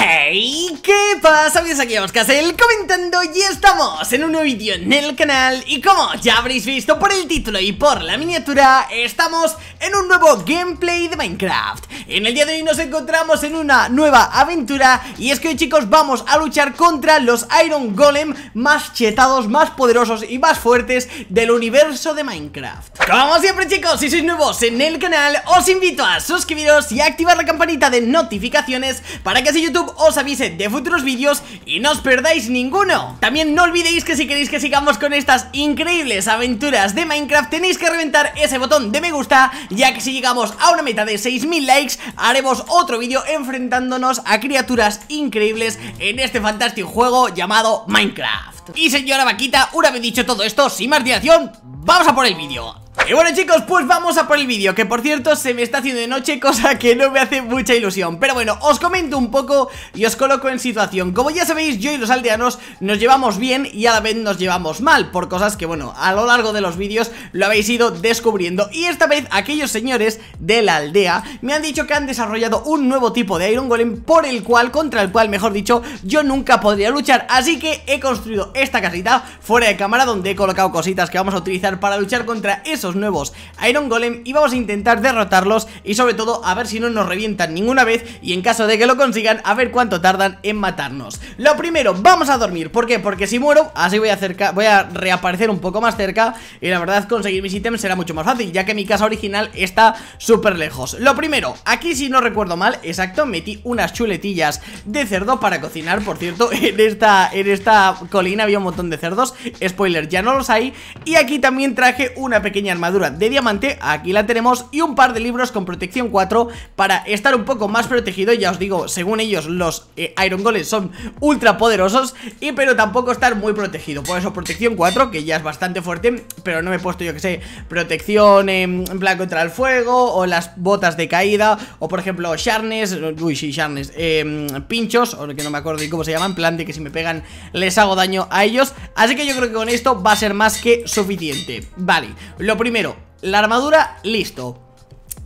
¡Hey! ¿Qué pasa? Bien, aquí el comentando y estamos en un nuevo vídeo en el canal Y como ya habréis visto por el título y por la miniatura Estamos en un nuevo gameplay de Minecraft En el día de hoy nos encontramos en una nueva aventura Y es que hoy chicos vamos a luchar contra los Iron Golem Más chetados, más poderosos y más fuertes del universo de Minecraft Como siempre chicos, si sois nuevos en el canal Os invito a suscribiros y a activar la campanita de notificaciones Para que así YouTube os avise de futuros vídeos y no os perdáis ninguno. También no olvidéis que si queréis que sigamos con estas increíbles aventuras de Minecraft tenéis que reventar ese botón de me gusta ya que si llegamos a una meta de 6.000 likes haremos otro vídeo enfrentándonos a criaturas increíbles en este fantástico juego llamado Minecraft. Y señora Vaquita, una vez dicho todo esto, sin más dilación, vamos a por el vídeo. Y bueno chicos, pues vamos a por el vídeo Que por cierto se me está haciendo de noche Cosa que no me hace mucha ilusión Pero bueno, os comento un poco y os coloco en situación Como ya sabéis, yo y los aldeanos Nos llevamos bien y a la vez nos llevamos mal Por cosas que bueno, a lo largo de los vídeos Lo habéis ido descubriendo Y esta vez aquellos señores de la aldea Me han dicho que han desarrollado un nuevo tipo de Iron Golem Por el cual, contra el cual mejor dicho Yo nunca podría luchar Así que he construido esta casita fuera de cámara Donde he colocado cositas que vamos a utilizar para luchar contra esos nuevos Iron Golem y vamos a intentar derrotarlos y sobre todo a ver si no nos revientan ninguna vez y en caso de que lo consigan a ver cuánto tardan en matarnos. Lo primero, vamos a dormir, ¿por qué? Porque si muero, así voy a, voy a reaparecer un poco más cerca y la verdad conseguir mis ítems será mucho más fácil ya que mi casa original está súper lejos. Lo primero, aquí si no recuerdo mal, exacto, metí unas chuletillas de cerdo para cocinar, por cierto, en esta, en esta colina había un montón de cerdos, spoiler, ya no los hay y aquí también traje una pequeña armadura de diamante, aquí la tenemos Y un par de libros con protección 4 para estar un poco más protegido Ya os digo, según ellos los eh, Iron Golems son ultra poderosos y Pero tampoco estar muy protegido, por eso protección 4 que ya es bastante fuerte Pero no me he puesto yo que sé, protección en plan contra el fuego o las botas de caída O por ejemplo Sharnes, uy sí Sharnes, em, pinchos, o que no me acuerdo de cómo se llaman En plan de que si me pegan les hago daño a ellos Así que yo creo que con esto va a ser más que suficiente Vale, lo primero Primero, la armadura, listo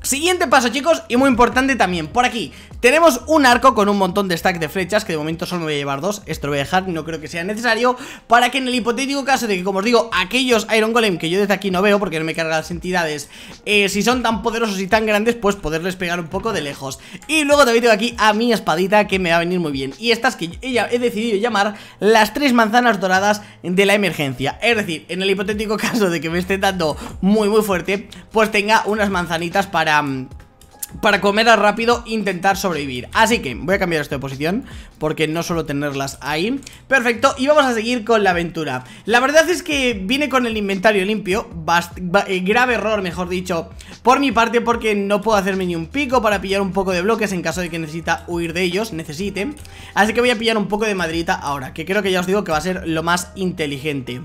Siguiente paso chicos, y muy importante también Por aquí, tenemos un arco con un montón de stack de flechas Que de momento solo me voy a llevar dos Esto lo voy a dejar, no creo que sea necesario Para que en el hipotético caso de que, como os digo Aquellos Iron Golem que yo desde aquí no veo Porque no me carga las entidades eh, Si son tan poderosos y tan grandes, pues poderles pegar un poco de lejos Y luego también tengo aquí a mi espadita Que me va a venir muy bien Y estas que ella he decidido llamar Las tres manzanas doradas de la emergencia Es decir, en el hipotético caso de que me esté dando muy muy fuerte Pues tenga unas manzanitas para para... comer rápido, intentar sobrevivir Así que voy a cambiar esto de posición Porque no suelo tenerlas ahí Perfecto, y vamos a seguir con la aventura La verdad es que vine con el inventario limpio eh, Grave error, mejor dicho Por mi parte, porque no puedo hacerme ni un pico Para pillar un poco de bloques en caso de que necesita huir de ellos Necesite Así que voy a pillar un poco de madrita ahora Que creo que ya os digo que va a ser lo más inteligente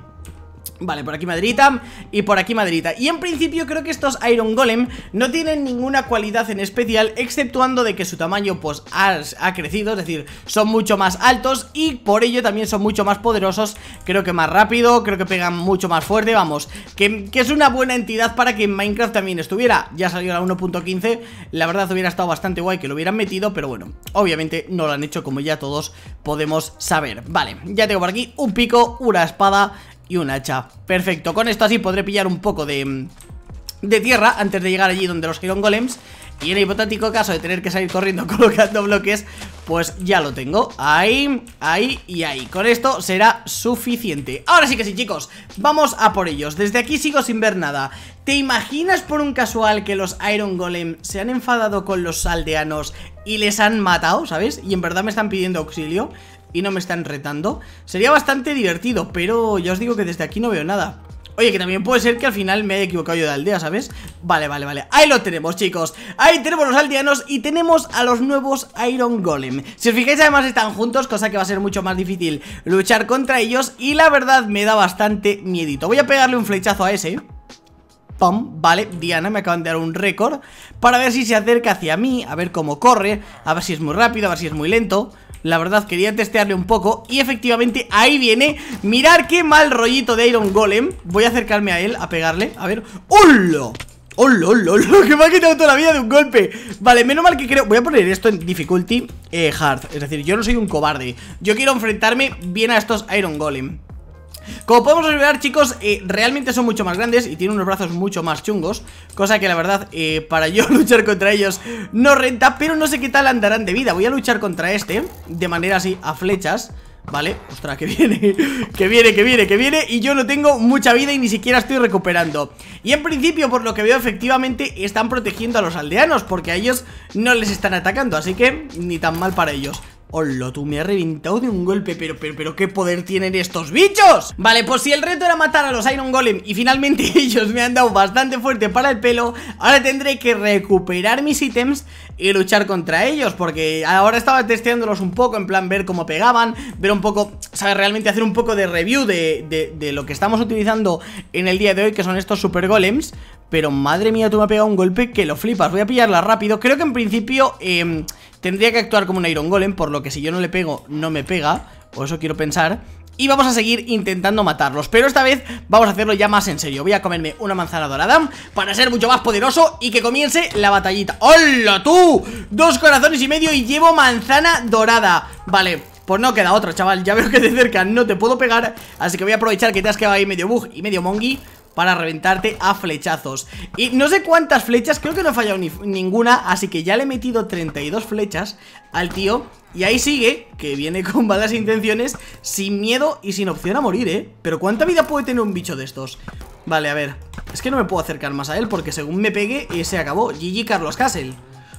Vale, por aquí maderita y por aquí maderita Y en principio creo que estos Iron Golem no tienen ninguna cualidad en especial Exceptuando de que su tamaño pues ha, crecido Es decir, son mucho más altos y por ello también son mucho más poderosos Creo que más rápido, creo que pegan mucho más fuerte Vamos, que, que es una buena entidad para que en Minecraft también estuviera Ya salió la 1.15, la verdad hubiera estado bastante guay que lo hubieran metido Pero bueno, obviamente no lo han hecho como ya todos podemos saber Vale, ya tengo por aquí un pico, una espada y un hacha Perfecto, con esto así podré pillar un poco de, mm, de tierra antes de llegar allí donde los iron Golems Y en el hipotético caso de tener que salir corriendo colocando bloques Pues ya lo tengo, ahí, ahí y ahí Con esto será suficiente Ahora sí que sí chicos, vamos a por ellos Desde aquí sigo sin ver nada ¿Te imaginas por un casual que los Iron golems se han enfadado con los aldeanos y les han matado, ¿sabes? Y en verdad me están pidiendo auxilio y no me están retando, sería bastante divertido, pero ya os digo que desde aquí no veo nada. Oye, que también puede ser que al final me haya equivocado yo de aldea, ¿sabes? Vale, vale, vale, ahí lo tenemos, chicos Ahí tenemos los aldeanos y tenemos a los nuevos Iron Golem Si os fijáis, además están juntos, cosa que va a ser mucho más difícil luchar contra ellos Y la verdad me da bastante miedito Voy a pegarle un flechazo a ese Pum, vale, Diana me acaban de dar un récord Para ver si se acerca hacia mí, a ver cómo corre A ver si es muy rápido, a ver si es muy lento la verdad, quería testearle un poco Y efectivamente, ahí viene Mirar qué mal rollito de Iron Golem Voy a acercarme a él, a pegarle A ver, ¡hola! ¡Hola, hola, holo! Que me ha quitado toda la vida de un golpe Vale, menos mal que creo... Voy a poner esto en difficulty eh, hard Es decir, yo no soy un cobarde Yo quiero enfrentarme bien a estos Iron Golem como podemos observar, chicos, eh, realmente son mucho más grandes y tienen unos brazos mucho más chungos Cosa que la verdad, eh, para yo luchar contra ellos no renta Pero no sé qué tal andarán de vida Voy a luchar contra este de manera así a flechas Vale, ostras, que viene, que viene, que viene, que viene Y yo no tengo mucha vida y ni siquiera estoy recuperando Y en principio, por lo que veo, efectivamente están protegiendo a los aldeanos Porque a ellos no les están atacando, así que ni tan mal para ellos lo tú me ha reventado de un golpe pero, pero, pero, ¿qué poder tienen estos bichos? Vale, pues si el reto era matar a los Iron Golem Y finalmente ellos me han dado bastante fuerte para el pelo Ahora tendré que recuperar mis ítems Y luchar contra ellos Porque ahora estaba testeándolos un poco En plan, ver cómo pegaban Ver un poco, ¿sabes? Realmente hacer un poco de review de, de, de lo que estamos utilizando en el día de hoy Que son estos Super Golems pero madre mía, tú me has pegado un golpe que lo flipas Voy a pillarla rápido Creo que en principio em, tendría que actuar como un Iron Golem Por lo que si yo no le pego, no me pega O eso quiero pensar y vamos a seguir intentando matarlos Pero esta vez vamos a hacerlo ya más en serio Voy a comerme una manzana dorada Para ser mucho más poderoso y que comience la batallita ¡Hola tú! Dos corazones y medio y llevo manzana dorada Vale, pues no queda otra, chaval Ya veo que de cerca no te puedo pegar Así que voy a aprovechar que te has quedado ahí medio bug y medio mongi para reventarte a flechazos Y no sé cuántas flechas, creo que no he fallado ninguna Así que ya le he metido 32 flechas al tío Y ahí sigue, que viene con malas intenciones Sin miedo y sin opción a morir, ¿eh? Pero ¿cuánta vida puede tener un bicho de estos? Vale, a ver, es que no me puedo acercar más a él Porque según me pegue, eh, se acabó GG Carlos Castle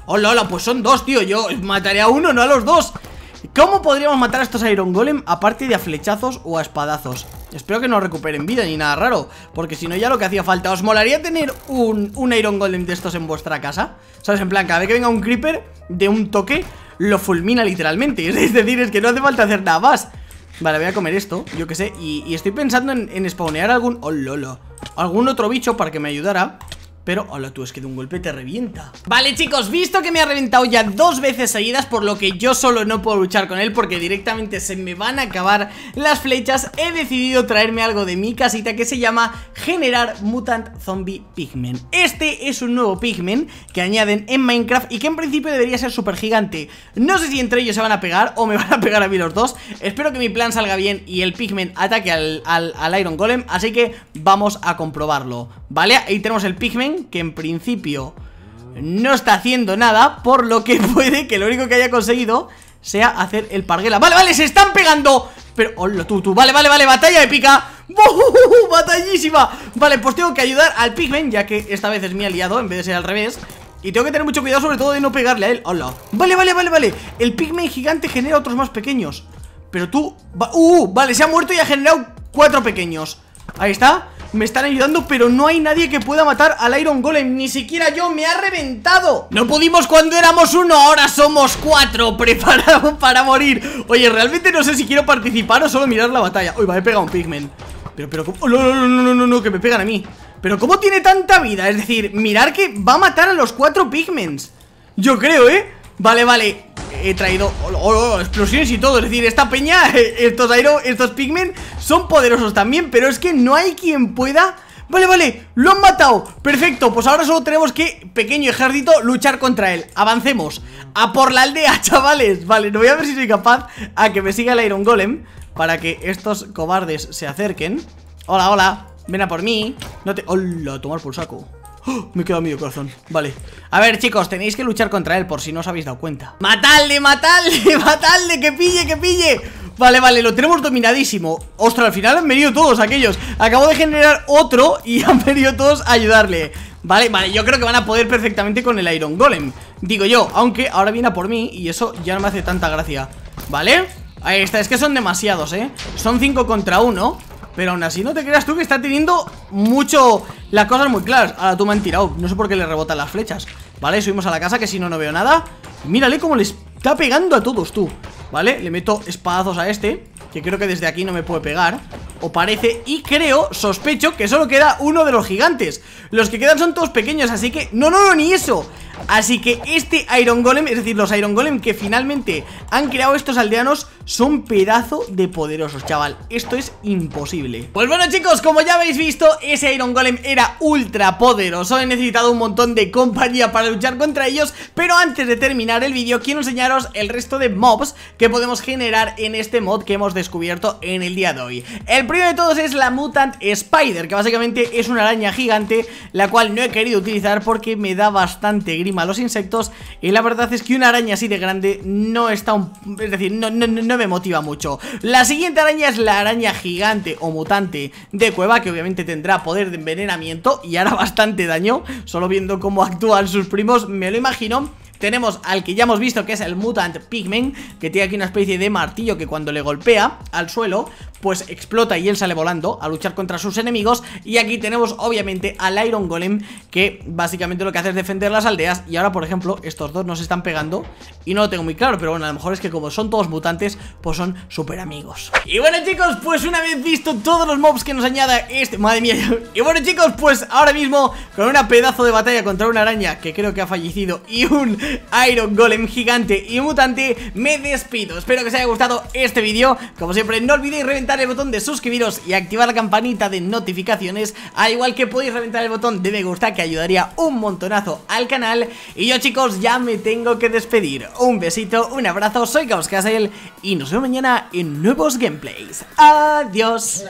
Hola, hola, pues son dos, tío Yo mataré a uno, no a los dos ¿Cómo podríamos matar a estos Iron Golem aparte de a flechazos o a espadazos? Espero que no recuperen vida ni nada raro Porque si no ya lo que hacía falta ¿Os molaría tener un, Iron Golem de estos en vuestra casa? ¿Sabes? En plan, cada vez que venga un Creeper De un toque, lo fulmina literalmente Es decir, es que no hace falta hacer nada más Vale, voy a comer esto, yo qué sé Y, estoy pensando en, en spawnear algún... Oh, lolo Algún otro bicho para que me ayudara pero, hola tú, es que de un golpe te revienta Vale chicos, visto que me ha reventado ya dos veces seguidas Por lo que yo solo no puedo luchar con él Porque directamente se me van a acabar las flechas He decidido traerme algo de mi casita que se llama Generar Mutant Zombie Pigmen Este es un nuevo Pigmen que añaden en Minecraft Y que en principio debería ser súper gigante No sé si entre ellos se van a pegar o me van a pegar a mí los dos Espero que mi plan salga bien y el Pigmen ataque al, al Iron Golem Así que vamos a comprobarlo Vale, ahí tenemos el Pigmen que en principio no está haciendo nada, por lo que puede que lo único que haya conseguido sea hacer el parguela. ¡Vale, vale! ¡Se están pegando! Pero, hola, tú, tú, vale, vale, vale, batalla épica ¡Batallísima! Vale, pues tengo que ayudar al Pigmen, ya que esta vez es mi aliado, en vez de ser al revés y tengo que tener mucho cuidado sobre todo de no pegarle a él ¡Hola! Vale, vale, vale, vale El pigmen gigante genera otros más pequeños Pero tú... ¡Uh! Vale, se ha muerto y ha generado cuatro pequeños Ahí está me están ayudando Pero no hay nadie que pueda matar al Iron Golem Ni siquiera yo, me ha reventado No pudimos cuando éramos uno, ahora somos cuatro Preparados para morir Oye, realmente no sé si quiero participar o solo mirar la batalla Uy, va, he pegado un pigmen Pero, pero, ¿cómo? No, no, no, no, no, que me pegan a mí Pero ¿cómo tiene tanta vida? Es decir, mirar que va a matar a los cuatro pigmens Yo creo, ¿eh? Vale, vale, he traído explosiones y todo Es decir, esta peña, estos estos pigmen son poderosos también Pero es que no hay quien pueda... Vale, vale, lo han matado Perfecto, pues ahora solo tenemos que, pequeño ejército, luchar contra él Avancemos A por la aldea, chavales Vale, no voy a ver si soy capaz a que me siga el Iron Golem Para que estos cobardes se acerquen Hola, hola, ven a por mí No te... Hola, tomar por saco ¡Oh! Me Me quedado medio corazón, vale A ver chicos, tenéis que luchar contra él por si no os habéis dado cuenta ¡Matadle, matadle, matadle! ¡Que pille, que pille! Vale, vale, lo tenemos dominadísimo Ostras, al final han venido todos aquellos Acabo de generar otro y han venido todos a ayudarle Vale, vale, yo creo que van a poder perfectamente con el Iron Golem Digo yo, aunque ahora viene a por mí Y eso ya no me hace tanta gracia Vale, ahí está, es que son demasiados, eh Son 5 contra 1 pero aún así no te creas tú que está teniendo mucho las cosas muy claras Ahora tú me han tirado, no sé por qué le rebotan las flechas Vale, subimos a la casa que si no, no veo nada Mírale cómo le está pegando a todos tú Vale, le meto espadazos a este Que creo que desde aquí no me puede pegar O parece, y creo, sospecho Que solo queda uno de los gigantes Los que quedan son todos pequeños, así que No, no, no, ni eso Así que este Iron Golem, es decir, los Iron Golem que finalmente han creado estos aldeanos son pedazo de poderosos, chaval Esto es imposible Pues bueno chicos, como ya habéis visto, ese Iron Golem era ultra poderoso He necesitado un montón de compañía para luchar contra ellos Pero antes de terminar el vídeo, quiero enseñaros el resto de mobs que podemos generar en este mod que hemos descubierto en el día de hoy El primero de todos es la Mutant Spider, que básicamente es una araña gigante La cual no he querido utilizar porque me da bastante grima a los insectos Y la verdad es que una araña así de grande no está un... Es decir, no, no, no me motiva mucho La siguiente araña es la araña gigante o mutante de cueva Que obviamente tendrá poder de envenenamiento y hará bastante daño Solo viendo cómo actúan sus primos, me lo imagino tenemos al que ya hemos visto que es el Mutant Pigmen, que tiene aquí una especie de martillo que cuando le golpea al suelo, pues explota y él sale volando a luchar contra sus enemigos. Y aquí tenemos obviamente al Iron Golem, que básicamente lo que hace es defender las aldeas. Y ahora, por ejemplo, estos dos nos están pegando y no lo tengo muy claro, pero bueno, a lo mejor es que como son todos mutantes, pues son super amigos. Y bueno chicos, pues una vez visto todos los mobs que nos añada este... Madre mía, y bueno chicos, pues ahora mismo con una pedazo de batalla contra una araña que creo que ha fallecido y un Iron Golem gigante y mutante Me despido, espero que os haya gustado este vídeo Como siempre no olvidéis reventar el botón de suscribiros y activar la campanita de notificaciones Al igual que podéis reventar el botón de me gusta que ayudaría un montonazo al canal Y yo chicos ya me tengo que despedir Un besito, un abrazo, soy Gauss Castle Y nos vemos mañana en nuevos gameplays Adiós